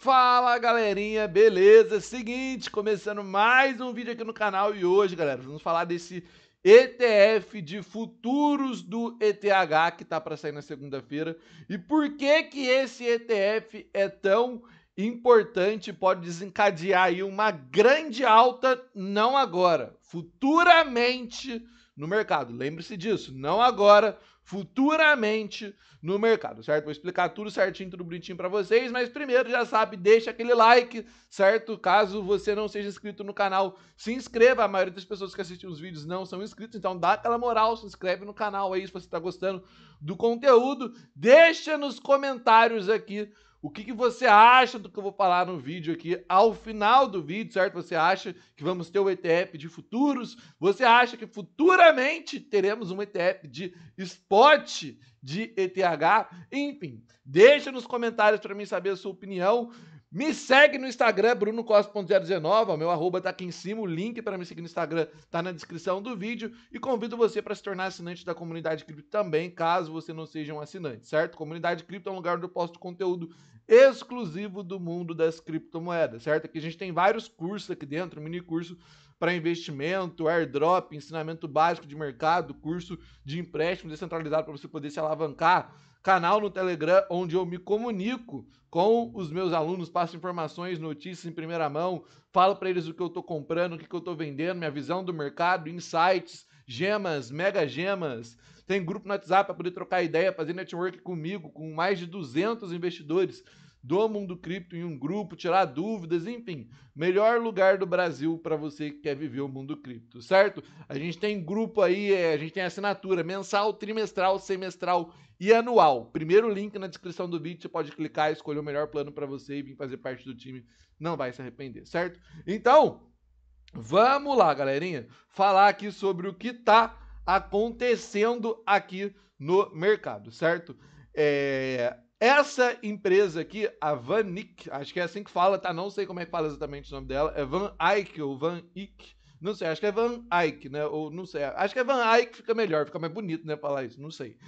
Fala galerinha, beleza? É seguinte, começando mais um vídeo aqui no canal e hoje, galera, vamos falar desse ETF de futuros do ETH que tá para sair na segunda-feira. E por que que esse ETF é tão importante, pode desencadear aí uma grande alta não agora, futuramente no mercado. Lembre-se disso, não agora, futuramente no mercado, certo? Vou explicar tudo certinho, tudo bonitinho para vocês, mas primeiro já sabe, deixa aquele like, certo? Caso você não seja inscrito no canal, se inscreva. A maioria das pessoas que assistem os vídeos não são inscritos, então dá aquela moral, se inscreve no canal aí se você tá gostando do conteúdo. Deixa nos comentários aqui o que, que, você acha do que eu vou falar no vídeo aqui ao final do vídeo, certo? Você acha que vamos ter um ETF de futuros? Você acha que futuramente teremos um ETF de spot de ETH? Enfim, deixa nos comentários para mim saber a sua opinião. Me segue no Instagram, brunocosta.019, o meu arroba tá aqui em cima, o link para me seguir no Instagram tá na descrição do vídeo e convido você para se tornar assinante da comunidade cripto também, caso você não seja um assinante, certo? Comunidade cripto é um lugar onde eu posto conteúdo exclusivo do mundo das criptomoedas, certo? Aqui a gente tem vários cursos aqui dentro, mini curso para investimento, airdrop, ensinamento básico de mercado, curso de empréstimo descentralizado para você poder se alavancar, canal no Telegram onde eu me comunico com os meus alunos, passo informações, notícias em primeira mão, falo para eles o que eu estou comprando, o que, que eu estou vendendo, minha visão do mercado, insights, gemas, mega gemas, tem grupo no WhatsApp para poder trocar ideia, fazer network comigo, com mais de 200 investidores do Mundo Cripto em um grupo, tirar dúvidas, enfim. Melhor lugar do Brasil para você que quer viver o mundo cripto, certo? A gente tem grupo aí, é, a gente tem assinatura mensal, trimestral, semestral e anual. Primeiro link na descrição do vídeo, você pode clicar, escolher o melhor plano para você e vir fazer parte do time. Não vai se arrepender, certo? Então, vamos lá, galerinha, falar aqui sobre o que tá acontecendo aqui no mercado, certo? É, essa empresa aqui, a Van Nick, acho que é assim que fala, tá? Não sei como é que fala exatamente o nome dela, é Van Eyck ou Van Eyck, não sei, acho que é Van Eyck, né? Ou não sei, acho que é Van Eyck, fica melhor, fica mais bonito, né? Falar isso, não sei.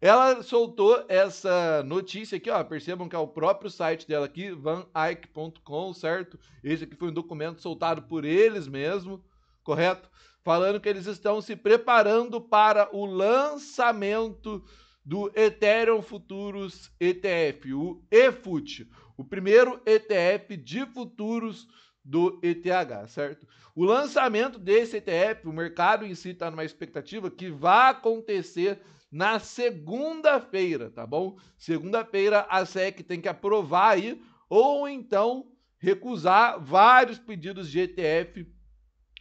Ela soltou essa notícia aqui, ó. Percebam que é o próprio site dela aqui, vanike.com, certo? Esse aqui foi um documento soltado por eles mesmo, correto? falando que eles estão se preparando para o lançamento do Ethereum Futuros ETF, o EFUT, o primeiro ETF de futuros do ETH, certo? O lançamento desse ETF, o mercado em si está numa expectativa que vai acontecer na segunda-feira, tá bom? Segunda-feira a SEC tem que aprovar aí ou então recusar vários pedidos de ETF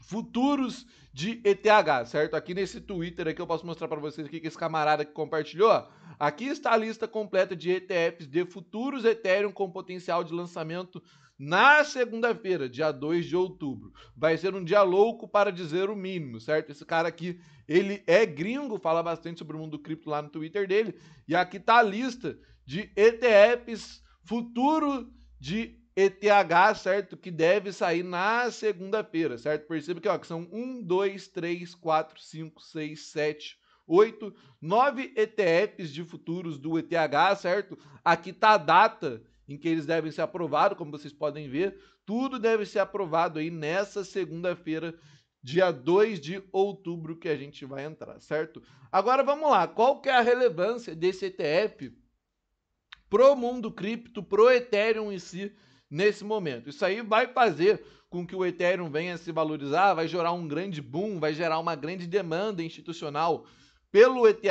futuros de ETH, certo? Aqui nesse Twitter aqui eu posso mostrar para vocês o que esse camarada que compartilhou. Aqui está a lista completa de ETFs de futuros Ethereum com potencial de lançamento na segunda-feira, dia 2 de outubro. Vai ser um dia louco para dizer o mínimo, certo? Esse cara aqui, ele é gringo, fala bastante sobre o mundo cripto lá no Twitter dele. E aqui está a lista de ETFs futuro de ETH, certo? Que deve sair na segunda-feira, certo? Perceba que, ó, que são 1, 2, 3, 4, 5, 6, 7, 8, 9 ETFs de futuros do ETH, certo? Aqui tá a data em que eles devem ser aprovados, como vocês podem ver. Tudo deve ser aprovado aí nessa segunda-feira, dia 2 de outubro, que a gente vai entrar, certo? Agora vamos lá, qual que é a relevância desse ETF pro mundo cripto, pro Ethereum em si, nesse momento. Isso aí vai fazer com que o Ethereum venha se valorizar, vai gerar um grande boom, vai gerar uma grande demanda institucional pelo ETH,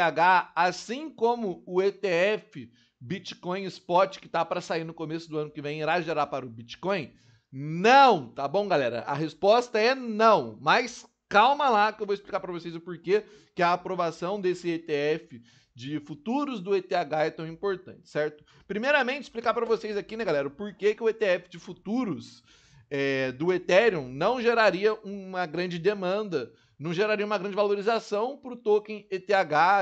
assim como o ETF Bitcoin Spot que está para sair no começo do ano que vem irá gerar para o Bitcoin? Não, tá bom, galera? A resposta é não, mas Calma lá que eu vou explicar para vocês o porquê que a aprovação desse ETF de futuros do ETH é tão importante, certo? Primeiramente, explicar para vocês aqui, né, galera, o porquê que o ETF de futuros é, do Ethereum não geraria uma grande demanda, não geraria uma grande valorização para o token ETH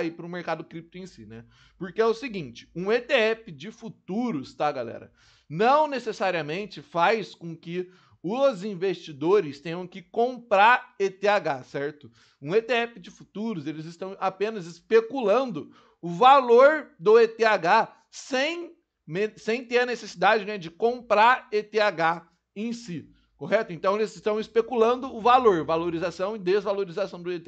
e para o mercado cripto em si, né? Porque é o seguinte, um ETF de futuros, tá, galera? Não necessariamente faz com que os investidores tenham que comprar ETH, certo? Um ETF de futuros, eles estão apenas especulando o valor do ETH sem, sem ter a necessidade né, de comprar ETH em si, correto? Então eles estão especulando o valor, valorização e desvalorização do ETH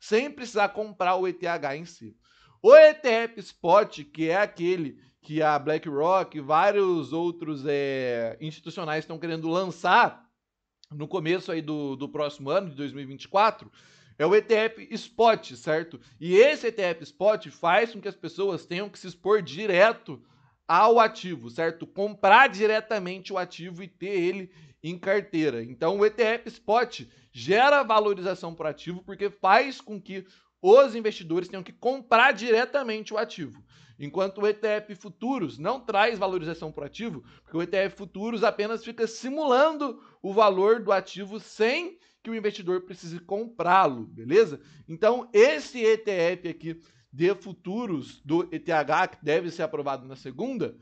sem precisar comprar o ETH em si. O ETF Spot, que é aquele que a BlackRock e vários outros é, institucionais estão querendo lançar no começo aí do, do próximo ano, de 2024, é o ETF Spot, certo? E esse ETF Spot faz com que as pessoas tenham que se expor direto ao ativo, certo? Comprar diretamente o ativo e ter ele em carteira. Então, o ETF Spot gera valorização para o ativo porque faz com que os investidores tenham que comprar diretamente o ativo. Enquanto o ETF Futuros não traz valorização para o ativo, porque o ETF Futuros apenas fica simulando o valor do ativo sem que o investidor precise comprá-lo, beleza? Então, esse ETF aqui de futuros do ETH, que deve ser aprovado na segunda,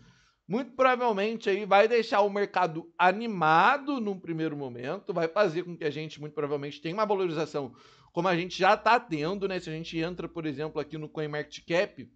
muito provavelmente aí vai deixar o mercado animado num primeiro momento, vai fazer com que a gente muito provavelmente tenha uma valorização como a gente já está tendo, né? Se a gente entra, por exemplo, aqui no CoinMarketCap,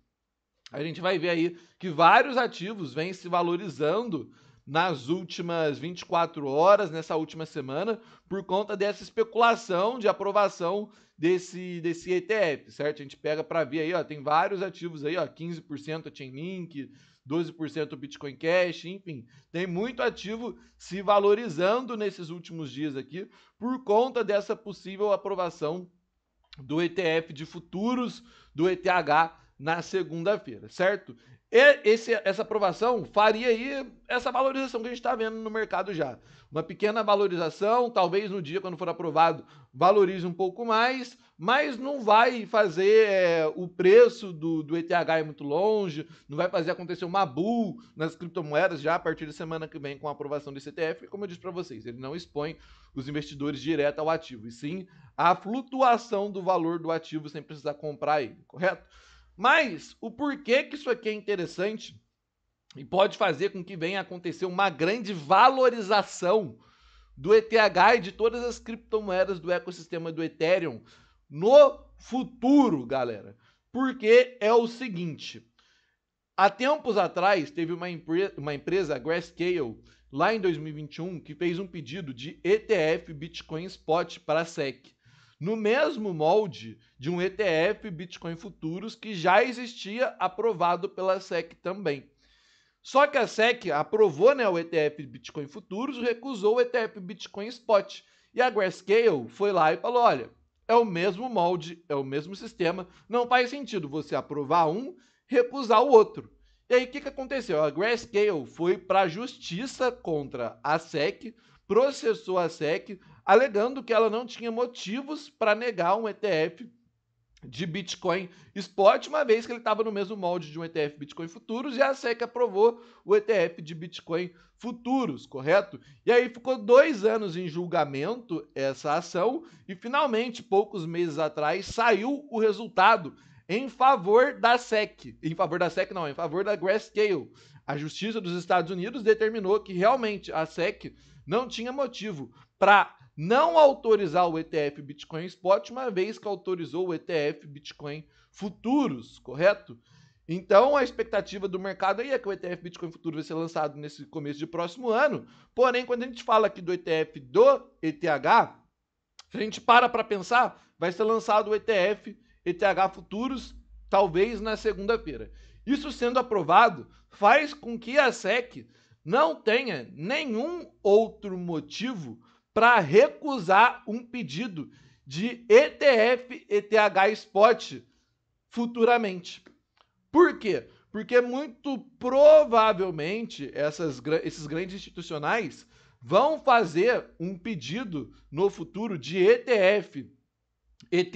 a gente vai ver aí que vários ativos vêm se valorizando nas últimas 24 horas, nessa última semana, por conta dessa especulação de aprovação desse, desse ETF, certo? A gente pega para ver aí, ó, tem vários ativos aí, ó, 15% a Chainlink, 12% Bitcoin Cash, enfim, tem muito ativo se valorizando nesses últimos dias aqui por conta dessa possível aprovação do ETF de futuros do ETH na segunda-feira, certo? Esse, essa aprovação faria aí essa valorização que a gente está vendo no mercado já. Uma pequena valorização, talvez no dia quando for aprovado valorize um pouco mais, mas não vai fazer é, o preço do, do ETH ir muito longe, não vai fazer acontecer uma bull nas criptomoedas já a partir da semana que vem com a aprovação desse ETF, como eu disse para vocês, ele não expõe os investidores direto ao ativo, e sim a flutuação do valor do ativo sem precisar comprar ele, correto? Mas o porquê que isso aqui é interessante e pode fazer com que venha acontecer uma grande valorização do ETH e de todas as criptomoedas do ecossistema do Ethereum no futuro, galera. Porque é o seguinte, há tempos atrás teve uma, empre uma empresa, a Grayscale, lá em 2021, que fez um pedido de ETF Bitcoin Spot para a SEC no mesmo molde de um ETF Bitcoin Futuros que já existia aprovado pela SEC também. Só que a SEC aprovou né, o ETF Bitcoin Futuros e recusou o ETF Bitcoin Spot. E a Grayscale foi lá e falou: olha, é o mesmo molde, é o mesmo sistema, não faz sentido você aprovar um, recusar o outro. E aí o que, que aconteceu? A Grayscale foi para a justiça contra a SEC, processou a SEC, alegando que ela não tinha motivos para negar um ETF de Bitcoin Spot, uma vez que ele estava no mesmo molde de um ETF Bitcoin Futuros e a SEC aprovou o ETF de Bitcoin Futuros, correto? E aí ficou dois anos em julgamento essa ação e finalmente, poucos meses atrás, saiu o resultado em favor da SEC. Em favor da SEC, não, em favor da Grayscale. A Justiça dos Estados Unidos determinou que realmente a SEC não tinha motivo para não autorizar o ETF Bitcoin Spot, uma vez que autorizou o ETF Bitcoin Futuros, correto? Então, a expectativa do mercado aí é que o ETF Bitcoin Futuro vai ser lançado nesse começo de próximo ano. Porém, quando a gente fala aqui do ETF do ETH, se a gente para para pensar, vai ser lançado o ETF ETH Futuros, talvez na segunda-feira. Isso sendo aprovado, faz com que a SEC não tenha nenhum outro motivo para recusar um pedido de ETF ETH Spot futuramente. Por quê? Porque muito provavelmente essas, esses grandes institucionais vão fazer um pedido no futuro de ETF ETH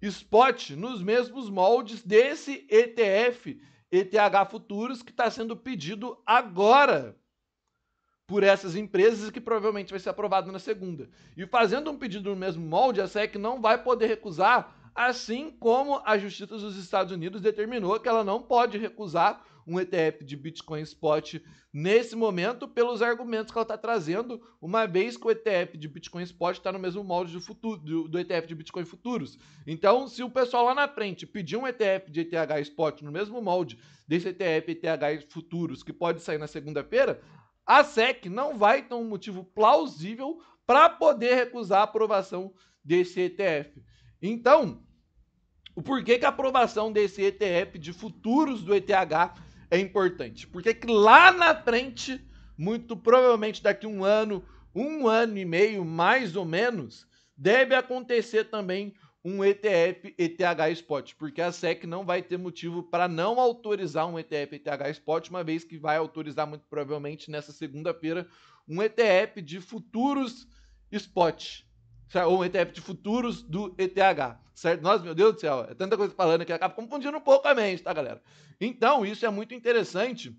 Spot nos mesmos moldes desse ETF ETH Futuros que está sendo pedido agora por essas empresas e que provavelmente vai ser aprovado na segunda. E fazendo um pedido no mesmo molde, a SEC não vai poder recusar, assim como a Justiça dos Estados Unidos determinou que ela não pode recusar um ETF de Bitcoin Spot nesse momento pelos argumentos que ela está trazendo, uma vez que o ETF de Bitcoin Spot está no mesmo molde do, futuro, do, do, ETF de Bitcoin Futuros. Então, se o pessoal lá na frente pedir um ETF de ETH Spot no mesmo molde desse ETF ETH Futuros, que pode sair na segunda-feira, a SEC não vai ter um motivo plausível para poder recusar a aprovação desse ETF. Então, o porquê que a aprovação desse ETF de futuros do ETH é importante? Porque que lá na frente, muito provavelmente daqui um ano, um ano e meio, mais ou menos, deve acontecer também um ETF ETH Spot, porque a SEC não vai ter motivo para não autorizar um ETF ETH Spot, uma vez que vai autorizar muito provavelmente nessa segunda-feira um ETF de futuros Spot, ou um ETF de futuros do ETH, certo? Nossa, meu Deus do céu, é tanta coisa falando que acaba confundindo um pouco a mente, tá, galera? Então, isso é muito interessante,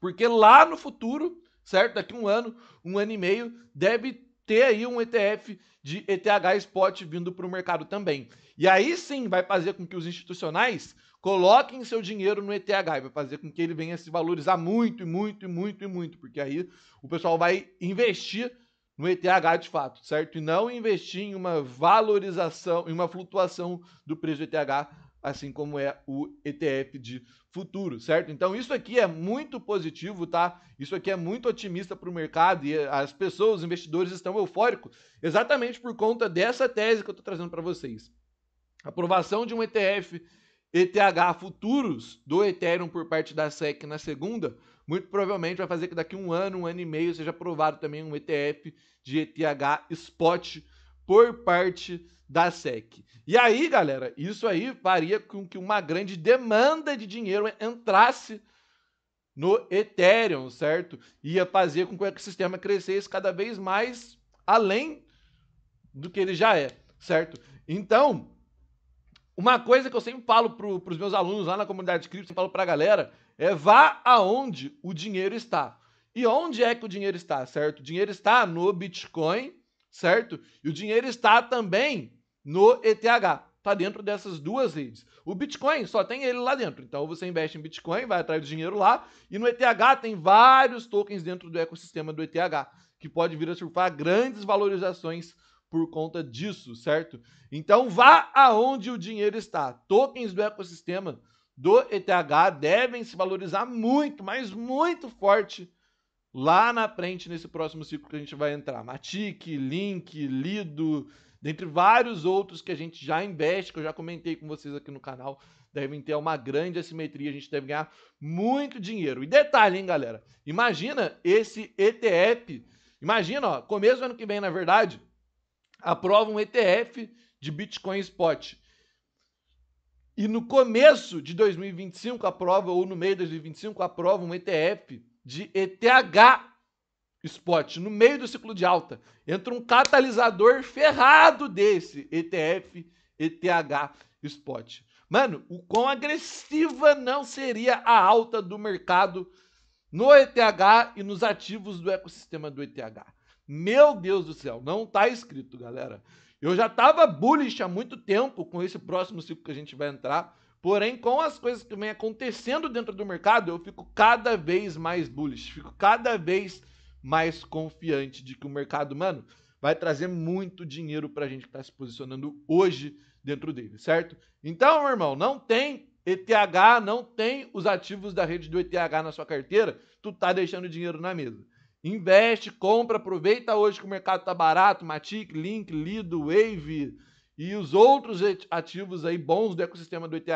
porque lá no futuro, certo? Daqui um ano, um ano e meio, deve ter aí um ETF de ETH spot vindo para o mercado também. E aí sim vai fazer com que os institucionais coloquem seu dinheiro no ETH, vai fazer com que ele venha se valorizar muito, muito, muito, muito, porque aí o pessoal vai investir no ETH de fato, certo? E não investir em uma valorização, em uma flutuação do preço do ETH assim como é o ETF de futuro, certo? Então isso aqui é muito positivo, tá? Isso aqui é muito otimista para o mercado e as pessoas, os investidores estão eufóricos exatamente por conta dessa tese que eu estou trazendo para vocês. A aprovação de um ETF ETH futuros do Ethereum por parte da SEC na segunda, muito provavelmente vai fazer que daqui um ano, um ano e meio seja aprovado também um ETF de ETH spot por parte da SEC. E aí, galera, isso aí faria com que uma grande demanda de dinheiro entrasse no Ethereum, certo? Ia fazer com que o ecossistema crescesse cada vez mais além do que ele já é, certo? Então, uma coisa que eu sempre falo para os meus alunos lá na comunidade cripto, sempre falo para a galera, é vá aonde o dinheiro está. E onde é que o dinheiro está, certo? O dinheiro está no Bitcoin, certo? E o dinheiro está também no ETH. Está dentro dessas duas redes. O Bitcoin só tem ele lá dentro. Então você investe em Bitcoin, vai atrás do dinheiro lá. E no ETH tem vários tokens dentro do ecossistema do ETH, que pode vir a surfar grandes valorizações por conta disso, certo? Então vá aonde o dinheiro está. Tokens do ecossistema do ETH devem se valorizar muito, mas muito forte lá na frente nesse próximo ciclo que a gente vai entrar. Matic, Link, Lido, dentre vários outros que a gente já investe, que eu já comentei com vocês aqui no canal, devem ter uma grande assimetria, a gente deve ganhar muito dinheiro. E detalhe, hein, galera? Imagina esse ETF, imagina, ó, começo do ano que vem, na verdade, aprova um ETF de Bitcoin Spot. E no começo de 2025 aprova, ou no meio de 2025, aprova um ETF de ETH spot no meio do ciclo de alta. Entra um catalisador ferrado desse ETF, ETH spot. Mano, o quão agressiva não seria a alta do mercado no ETH e nos ativos do ecossistema do ETH? Meu Deus do céu, não tá escrito, galera. Eu já tava bullish há muito tempo com esse próximo ciclo que a gente vai entrar. Porém, com as coisas que vem acontecendo dentro do mercado, eu fico cada vez mais bullish, fico cada vez mais confiante de que o mercado, mano, vai trazer muito dinheiro pra gente que tá se posicionando hoje dentro dele, certo? Então, meu irmão, não tem ETH, não tem os ativos da rede do ETH na sua carteira, tu tá deixando dinheiro na mesa. Investe, compra, aproveita hoje que o mercado tá barato, Matic, Link, Lido, Wave, e os outros ativos aí bons do ecossistema do ETH,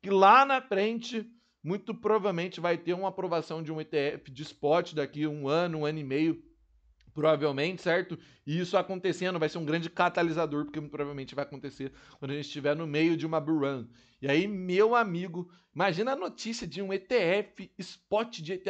que lá na frente muito provavelmente vai ter uma aprovação de um ETF de spot daqui um ano, um ano e meio, provavelmente, certo? E isso acontecendo vai ser um grande catalisador, porque muito provavelmente vai acontecer quando a gente estiver no meio de uma bull run. E aí, meu amigo, imagina a notícia de um ETF spot de ETH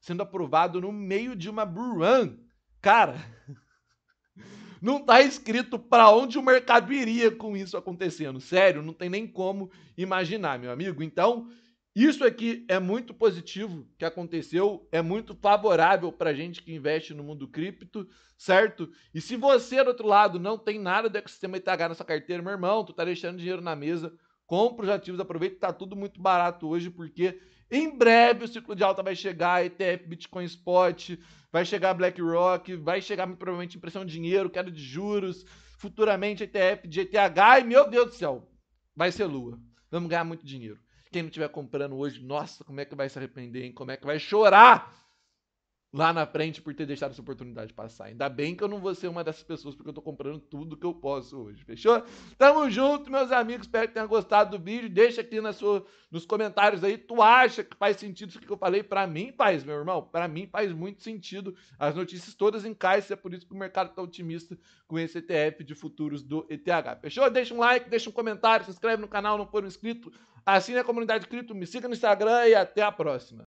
sendo aprovado no meio de uma bull run. Cara, Não está escrito para onde o mercado iria com isso acontecendo. Sério, não tem nem como imaginar, meu amigo. Então, isso aqui é muito positivo que aconteceu, é muito favorável para gente que investe no mundo cripto, certo? E se você, do outro lado, não tem nada do ecossistema ITH na sua carteira, meu irmão, tu tá deixando dinheiro na mesa, compra os ativos, aproveita, que tá tudo muito barato hoje, porque em breve o ciclo de alta vai chegar, ETF, Bitcoin Spot, vai chegar BlackRock, vai chegar provavelmente impressão de dinheiro, queda de juros, futuramente ETF de ETH, e meu Deus do céu, vai ser lua. Vamos ganhar muito dinheiro. Quem não estiver comprando hoje, nossa, como é que vai se arrepender, hein? Como é que vai chorar lá na frente por ter deixado essa oportunidade passar. Ainda bem que eu não vou ser uma dessas pessoas, porque eu tô comprando tudo que eu posso hoje, fechou? Tamo junto, meus amigos. Espero que tenham gostado do vídeo. Deixa aqui na sua, nos comentários aí, tu acha que faz sentido isso que eu falei? Para mim faz, meu irmão. Para mim faz muito sentido. As notícias todas em é por isso que o mercado tá otimista com esse ETF de futuros do ETH. Fechou? Deixa um like, deixa um comentário, se inscreve no canal, não for inscrito, assina a comunidade cripto, me siga no Instagram e até a próxima.